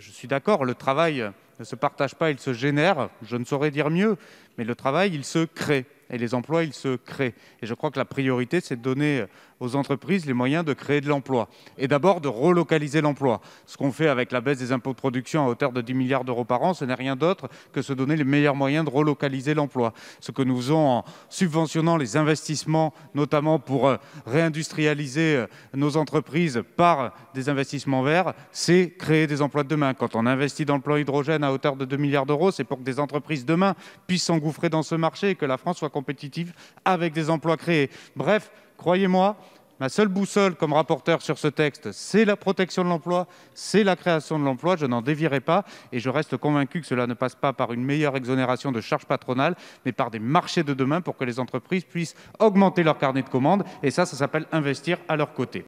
je suis d'accord, le travail ne se partage pas, il se génère, je ne saurais dire mieux, mais le travail, il se crée et les emplois, ils se créent. Et je crois que la priorité, c'est de donner euh, aux entreprises les moyens de créer de l'emploi. Et d'abord de relocaliser l'emploi. Ce qu'on fait avec la baisse des impôts de production à hauteur de 10 milliards d'euros par an, ce n'est rien d'autre que se donner les meilleurs moyens de relocaliser l'emploi. Ce que nous faisons en subventionnant les investissements, notamment pour euh, réindustrialiser euh, nos entreprises par des investissements verts, c'est créer des emplois de demain. Quand on investit dans le plan hydrogène à hauteur de 2 milliards d'euros, c'est pour que des entreprises demain puissent s'engouffrer dans ce marché et que la France soit compétitif avec des emplois créés. Bref, croyez-moi, ma seule boussole comme rapporteur sur ce texte, c'est la protection de l'emploi, c'est la création de l'emploi, je n'en dévierai pas, et je reste convaincu que cela ne passe pas par une meilleure exonération de charges patronales, mais par des marchés de demain pour que les entreprises puissent augmenter leur carnet de commandes, et ça, ça s'appelle investir à leur côté.